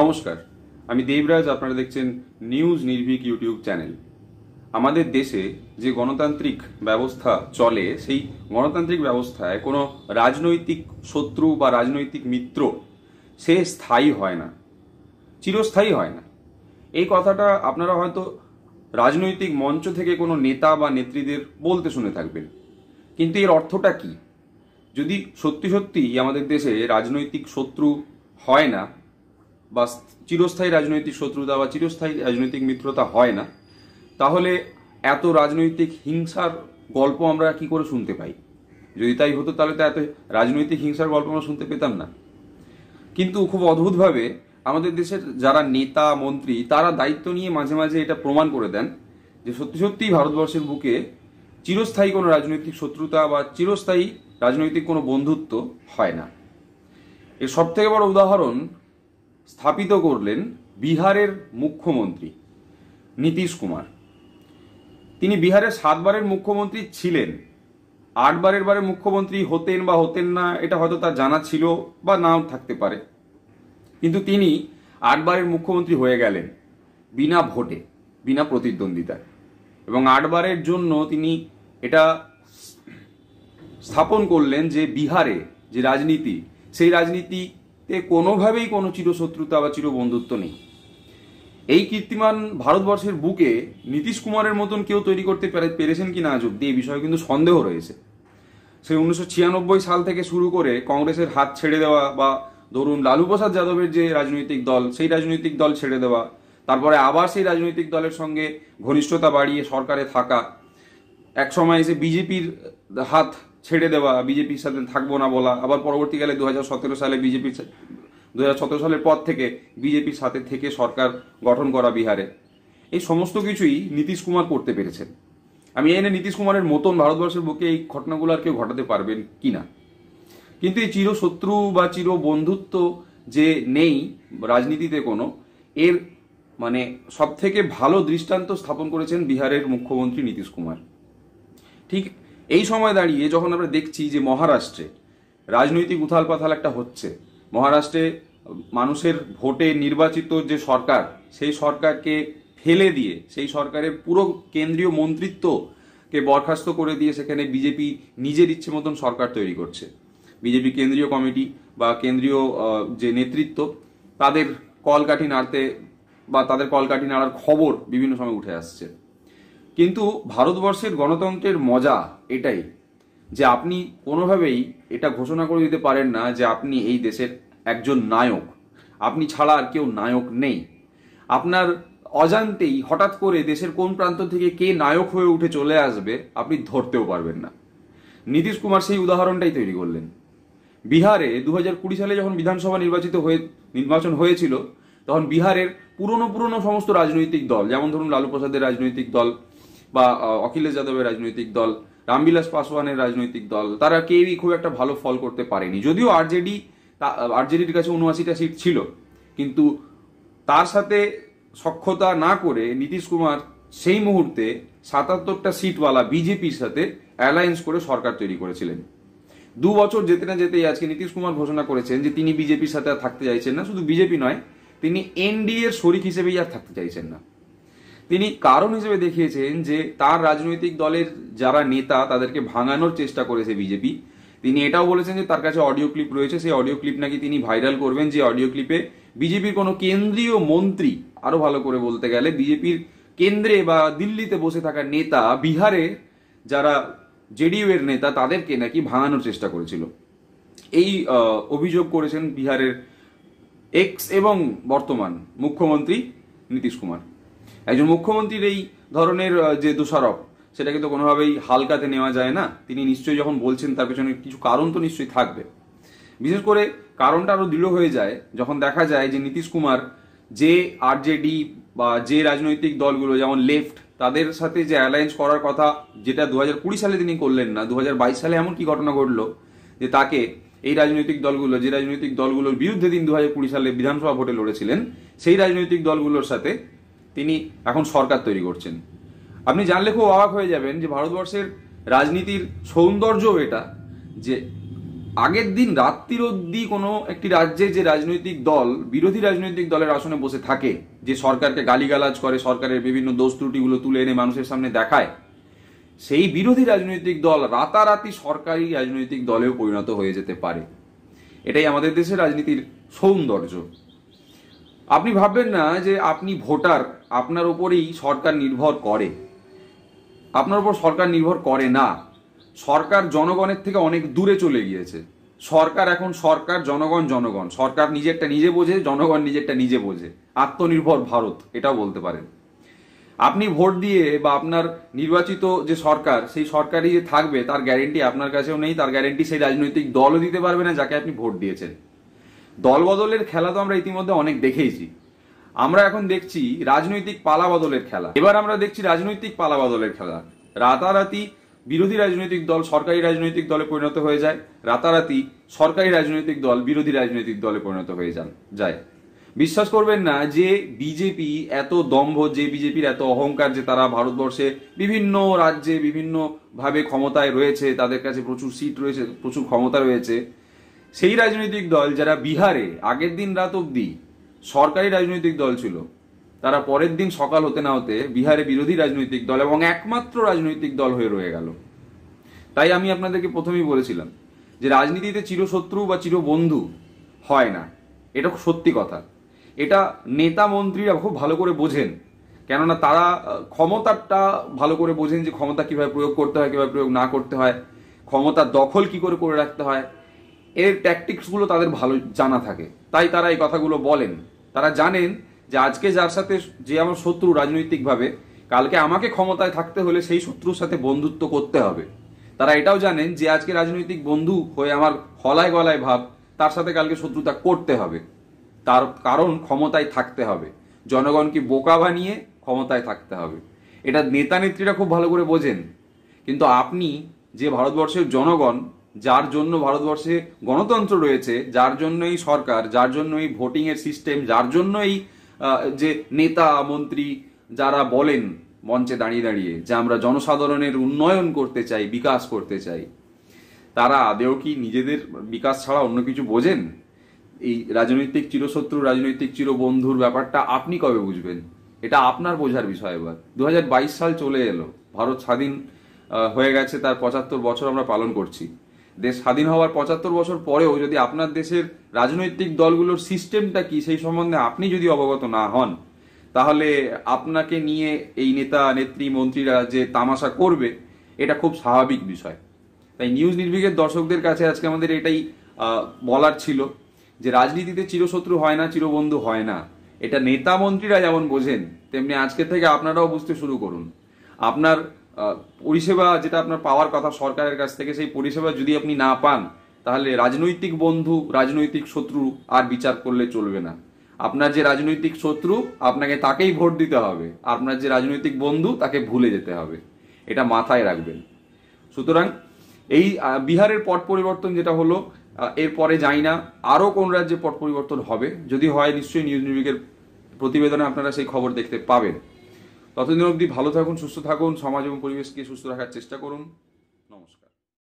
নমস্কার আমি দেবরাজ আপনারা দেখছেন নিউজ নির্ভীক ইউটিউব চ্যানেল আমাদের দেশে যে গণতান্ত্রিক ব্যবস্থা চলে সেই গণতান্ত্রিক ব্যবস্থায় কোনো রাজনৈতিক শত্রু বা রাজনৈতিক মিত্র সে স্থায়ী হয় না চিরস্থায়ী হয় না এই কথাটা আপনারা হয়তো রাজনৈতিক মঞ্চ থেকে কোনো নেতা বা নেত্রীদের বলতে শুনে থাকবেন কিন্তু এর অর্থটা কি যদি সত্যি সত্যি আমাদের দেশে রাজনৈতিক শত্রু হয় না বা চিরস্থায়ী রাজনৈতিক শত্রুতা বা চিরস্থায়ী রাজনৈতিক মিত্রতা হয় না তাহলে এত রাজনৈতিক হিংসার গল্প আমরা কি করে শুনতে পাই যদি তাই হতো তাহলে তো এত রাজনৈতিক হিংসার গল্প আমরা শুনতে পেতাম না কিন্তু খুব অদ্ভুতভাবে আমাদের দেশের যারা নেতা মন্ত্রী তারা দায়িত্ব নিয়ে মাঝে মাঝে এটা প্রমাণ করে দেন যে সত্যি সত্যিই ভারতবর্ষের বুকে চিরস্থায়ী কোনো রাজনৈতিক শত্রুতা বা চিরস্থায়ী রাজনৈতিক কোনো বন্ধুত্ব হয় না এর সবথেকে বড় উদাহরণ স্থাপিত করলেন বিহারের মুখ্যমন্ত্রী নীতিশ কুমার তিনি বিহারের সাতবারের মুখ্যমন্ত্রী ছিলেন আটবারের বারে মুখ্যমন্ত্রী হতেন বা হতেন না এটা হয়তো তার জানা ছিল বা নাও থাকতে পারে কিন্তু তিনি আটবারের মুখ্যমন্ত্রী হয়ে গেলেন বিনা ভোটে বিনা প্রতিদ্বন্দ্বিতায় এবং আটবারের জন্য তিনি এটা স্থাপন করলেন যে বিহারে যে রাজনীতি সেই রাজনীতি এ কোনোভাবেই কোনো চিরশত্রুতা বা চিরবন্ধুত্ব নেই এই কীর্তিমান ভারতবর্ষের বুকে নীতিশ কুমারের মতন কেউ তৈরি করতে পেরেছেন কি না আজ এই বিষয়ে কিন্তু সন্দেহ রয়েছে সেই উনিশশো সাল থেকে শুরু করে কংগ্রেসের হাত ছেড়ে দেওয়া বা ধরুন লালু প্রসাদ যাদবের যে রাজনৈতিক দল সেই রাজনৈতিক দল ছেড়ে দেওয়া তারপরে আবার সেই রাজনৈতিক দলের সঙ্গে ঘনিষ্ঠতা বাড়িয়ে সরকারে থাকা এক সময় এসে বিজেপির হাত ছেড়ে দেওয়া বিজেপির সাথে থাকবো না বলা আবার পরবর্তীকালে দু সালে বিজেপির দু সালের পর থেকে বিজেপির সাথে থেকে সরকার গঠন করা বিহারে এই সমস্ত কিছুই নীতিশ কুমার করতে পেরেছেন আমি এনে নীতিশ কুমারের মতন ভারতবর্ষের বুকে এই ঘটনাগুলো আর কেউ ঘটাতে পারবেন কি না কিন্তু এই চিরশত্রু বা চির বন্ধুত্ব যে নেই রাজনীতিতে কোনো এর মানে সবথেকে ভালো দৃষ্টান্ত স্থাপন করেছেন বিহারের মুখ্যমন্ত্রী নীতিশ কুমার ঠিক এই সময় দাঁড়িয়ে যখন আমরা দেখছি যে মহারাষ্ট্রে রাজনৈতিক উথাল পাথাল একটা হচ্ছে মহারাষ্ট্রে মানুষের ভোটে নির্বাচিত যে সরকার সেই সরকারকে ফেলে দিয়ে সেই সরকারের পুরো কেন্দ্রীয় মন্ত্রিত্বকে বরখাস্ত করে দিয়ে সেখানে বিজেপি নিজের ইচ্ছে মতন সরকার তৈরি করছে বিজেপি কেন্দ্রীয় কমিটি বা কেন্দ্রীয় যে নেতৃত্ব তাদের কলকাঠি নাড়তে বা তাদের কলকাঠি নাড়ার খবর বিভিন্ন সময় উঠে আসছে কিন্তু ভারতবর্ষের গণতন্ত্রের মজা এটাই যে আপনি কোনোভাবেই এটা ঘোষণা করে দিতে পারেন না যে আপনি এই দেশের একজন নায়ক আপনি ছাড়া আর কেউ নায়ক নেই আপনার অজান্তেই হঠাৎ করে দেশের কোন প্রান্ত থেকে কে নায়ক হয়ে উঠে চলে আসবে আপনি ধরতেও পারবেন না নীতিশ কুমার সেই উদাহরণটাই তৈরি করলেন বিহারে দু কুড়ি সালে যখন বিধানসভা নির্বাচিত হয়ে নির্বাচন হয়েছিল তখন বিহারের পুরনো পুরনো সমস্ত রাজনৈতিক দল যেমন ধরুন লালু প্রসাদের রাজনৈতিক দল বা অখিলেশ যাদবের রাজনৈতিক দল রামবিলাস পাসওয়ানের রাজনৈতিক দল তারা কেউই খুব একটা ভালো ফল করতে পারেনি যদিও আরজেডি আরজেডির কাছে উনআশিটা সিট ছিল কিন্তু তার সাথে সক্ষতা না করে নীতিশ কুমার সেই মুহূর্তে সাতাত্তরটা সিটওয়ালা বিজেপির সাথে অ্যালায়েন্স করে সরকার তৈরি করেছিলেন দু বছর যেতে না যেতেই আজকে নীতিশ কুমার ঘোষণা করেছেন যে তিনি বিজেপির সাথে আর থাকতে চাইছেন না শুধু বিজেপি নয় তিনি এনডিএর শরিক হিসেবেই আর থাকতে চাইছেন না তিনি কারণ হিসেবে দেখিয়েছেন যে তার রাজনৈতিক দলের যারা নেতা তাদেরকে ভাঙানোর চেষ্টা করেছে বিজেপি তিনি এটাও বলেছেন যে তার কাছে অডিও ক্লিপ রয়েছে সেই অডিও ক্লিপ নাকি তিনি ভাইরাল করবেন যে অডিও ক্লিপে বিজেপির কোনো কেন্দ্রীয় মন্ত্রী আরো ভালো করে বলতে গেলে বিজেপির কেন্দ্রে বা দিল্লিতে বসে থাকা নেতা বিহারে যারা জেডিইউ এর নেতা তাদেরকে নাকি ভাঙানোর চেষ্টা করেছিল এই অভিযোগ করেছেন বিহারের এক্স এবং বর্তমান মুখ্যমন্ত্রী নীতিশ কুমার একজন মুখ্যমন্ত্রীর এই ধরনের যে দোষারোপ সেটাকে তো কোনোভাবেই হালকাতে নেওয়া যায় না তিনি নিশ্চয়ই যখন বলছেন তার পেছনে কিছু কারণ তো নিশ্চয়ই থাকবে বিশেষ করে কারণটা আরও দৃঢ় হয়ে যায় যখন দেখা যায় যে নীতিশ কুমার যে আরজেডি বা যে রাজনৈতিক দলগুলো যেমন লেফট তাদের সাথে যে অ্যালায়েন্স করার কথা যেটা দু সালে তিনি করলেন না দু সালে এমন কি ঘটনা ঘটলো যে তাকে এই রাজনৈতিক দলগুলো যে রাজনৈতিক দলগুলোর বিরুদ্ধে তিনি দু সালে বিধানসভা ভোটে লড়েছিলেন সেই রাজনৈতিক দলগুলোর সাথে তিনি এখন সরকার তৈরি করছেন আপনি জানলে খুব অবাক হয়ে যাবেন যে ভারতবর্ষের রাজনীতির সৌন্দর্য এটা যে আগের দিন রাত্রির অবধি কোনো একটি রাজ্যে যে রাজনৈতিক দল বিরোধী রাজনৈতিক দলের আসনে বসে থাকে যে সরকারকে গালিগালাজ করে সরকারের বিভিন্ন দোষ ত্রুটিগুলো তুলে এনে মানুষের সামনে দেখায় সেই বিরোধী রাজনৈতিক দল রাতারাতি সরকারি রাজনৈতিক দলেও পরিণত হয়ে যেতে পারে এটাই আমাদের দেশের রাজনীতির সৌন্দর্য আপনি ভাববেন না যে আপনি ভোটার আপনার উপরেই সরকার নির্ভর করে আপনার উপর সরকার নির্ভর করে না সরকার জনগণের থেকে অনেক দূরে চলে গিয়েছে সরকার এখন সরকার জনগণ জনগণ সরকার নিজেরটা নিজে বোঝে জনগণ নিজেরটা নিজে বোঝে আত্মনির্ভর ভারত এটাও বলতে পারেন আপনি ভোট দিয়ে বা আপনার নির্বাচিত যে সরকার সেই সরকারই যে থাকবে তার গ্যারেন্টি আপনার কাছেও নেই তার গ্যারেন্টি সেই রাজনৈতিক দলও দিতে পারবে না যাকে আপনি ভোট দিয়েছেন দলবদলের খেলা তো আমরা ইতিমধ্যে অনেক দেখেইছি আমরা এখন দেখছি রাজনৈতিক পালা বদলের খেলা এবার আমরা দেখছি রাজনৈতিক পালা বদলের খেলা রাতারাতি বিরোধী রাজনৈতিক দল সরকারি রাজনৈতিক দলে পরিণত হয়ে যায় রাতারাতি সরকারি রাজনৈতিক দল বিরোধী রাজনৈতিক দলে পরিণত হয়ে যান যায় বিশ্বাস করবেন না যে বিজেপি এত দম্ভ যে বিজেপির এত অহংকার যে তারা ভারতবর্ষে বিভিন্ন রাজ্যে বিভিন্নভাবে ক্ষমতায় রয়েছে তাদের কাছে প্রচুর সিট রয়েছে প্রচুর ক্ষমতা রয়েছে সেই রাজনৈতিক দল যারা বিহারে আগের দিন রাত অব্দি সরকারি রাজনৈতিক দল ছিল তারা পরের দিন সকাল হতে না হতে বিহারে বিরোধী রাজনৈতিক দল এবং একমাত্র রাজনৈতিক দল হয়ে রয়ে গেল তাই আমি আপনাদেরকে প্রথমেই বলেছিলাম যে রাজনীতিতে চিরশত্রু বা চিরবন্ধু হয় না এটা সত্যি কথা এটা নেতা মন্ত্রীরা খুব ভালো করে বোঝেন কেননা তারা ক্ষমতাটা ভালো করে বোঝেন যে ক্ষমতা কীভাবে প্রয়োগ করতে হয় কীভাবে প্রয়োগ না করতে হয় ক্ষমতার দখল কি করে করে রাখতে হয় এর ট্যাকটিক্সগুলো তাদের ভালো জানা থাকে তাই তারা এই কথাগুলো বলেন তারা জানেন যে আজকে যার সাথে যে আমার শত্রু রাজনৈতিকভাবে কালকে আমাকে ক্ষমতায় থাকতে হলে সেই শত্রুর সাথে বন্ধুত্ব করতে হবে তারা এটাও জানেন যে আজকে রাজনৈতিক বন্ধু হয়ে আমার হলায় গলায় ভাব তার সাথে কালকে শত্রুতা করতে হবে তার কারণ ক্ষমতায় থাকতে হবে জনগণকে বোকা বানিয়ে ক্ষমতায় থাকতে হবে এটা নেতা নেত্রীরা খুব ভালো করে বোঝেন কিন্তু আপনি যে ভারতবর্ষের জনগণ যার জন্য ভারতবর্ষে গণতন্ত্র রয়েছে যার জন্য এই সরকার যার জন্য এই ভোটিংয়ের সিস্টেম যার জন্য এই যে নেতা মন্ত্রী যারা বলেন মঞ্চে দাঁড়িয়ে দাঁড়িয়ে যে আমরা জনসাধারণের উন্নয়ন করতে চাই বিকাশ করতে চাই তারা আদেও কি নিজেদের বিকাশ ছাড়া অন্য কিছু বোঝেন এই রাজনৈতিক চিরশত্রু রাজনৈতিক চিরবন্ধুর ব্যাপারটা আপনি কবে বুঝবেন এটা আপনার বোঝার বিষয় এবার দু সাল চলে এলো ভারত স্বাধীন হয়ে গেছে তার পঁচাত্তর বছর আমরা পালন করছি দেশ স্বাধীন হওয়ার পঁচাত্তর বছর পরেও যদি আপনার দেশের রাজনৈতিক দলগুলোর সিস্টেমটা কি সেই সম্বন্ধে আপনি যদি অবগত না হন তাহলে আপনাকে নিয়ে এই নেতা নেত্রী মন্ত্রীরা যে তামাশা করবে এটা খুব স্বাভাবিক বিষয় তাই নিউজ নির্বিকের দর্শকদের কাছে আজকে আমাদের এটাই বলার ছিল যে রাজনীতিতে চিরশত্রু হয় না চিরবন্ধু হয় না এটা নেতা মন্ত্রীরা যেমন বোঝেন তেমনি আজকে থেকে আপনারাও বুঝতে শুরু করুন আপনার পরিষেবা যেটা আপনার পাওয়ার কথা সরকারের কাছ থেকে সেই পরিষেবা যদি আপনি না পান তাহলে রাজনৈতিক বন্ধু রাজনৈতিক শত্রু আর বিচার করলে চলবে না আপনার যে রাজনৈতিক শত্রু আপনাকে তাকেই ভোট দিতে হবে আপনার যে রাজনৈতিক বন্ধু তাকে ভুলে যেতে হবে এটা মাথায় রাখবেন সুতরাং এই বিহারের পট পরিবর্তন যেটা হলো এরপরে জানি না আরও কোন রাজ্যে পট পরিবর্তন হবে যদি হয় নিশ্চয়ই নিউজ নিউজের প্রতিবেদনে আপনারা সেই খবর দেখতে পাবেন ততদিন অবধি ভালো থাকুন সুস্থ থাকুন সমাজ এবং পরিবেশকে সুস্থ রাখার চেষ্টা করুন